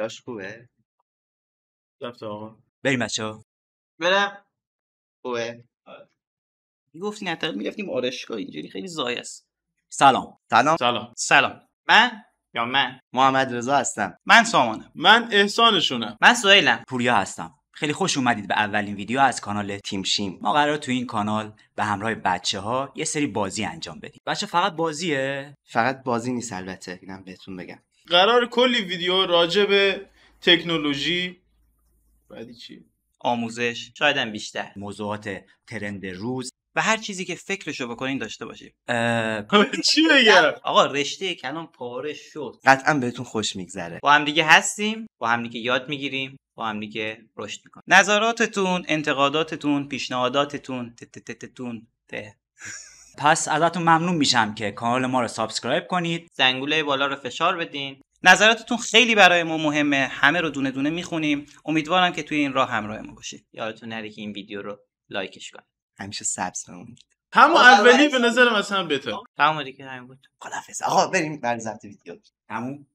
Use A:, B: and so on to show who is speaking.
A: داشت خوبه رفت آقا بریم بچه ها برم خوبه میگفتین حتی میرفتیم آرشگاه
B: اینجوری خیلی زایه است سلام سلام سلام سلام من یا من محمد رضا هستم من سامانم من احسانشونم من سهیلم پوریا هستم خیلی خوش اومدید به اولین ویدیو از کانال تیم شیم ما قرار تو این کانال به همراه بچه ها یه سری بازی انجام بدیم بچه فقط بازیه فقط بازی نیست البته اینم بهتون بگم قرار کلی ویدیو راجع به تکنولوژی بعدی چی آموزش هم بیشتر موضوعات ترند روز و هر چیزی که فکرشو بکنین داشته باشیم چی بگم آقا رشته کلام پاره شد قطعا بهتون خوش میگذره با هم دیگه هستیم با هم دیگه یاد میگیریم با هم دیگه رشد میکنیم نظراتتون انتقاداتتون پیشنهاداتتون تتتتتون ته پس ازتون ممنون میشم که کانال ما رو سابسکرایب کنید زنگوله بالا رو فشار بدین نظراتتون خیلی برای ما مهمه همه رو دونه دونه میخونیم امیدوارم که توی این راه همراه ما باشید یادتون نره که این ویدیو رو لایکش کنید همیشه سبز بمونید اولی به
A: نظر مثلا بهتر تمام دیگه همین بود خدافظ آقا بریم بر ویدیو همون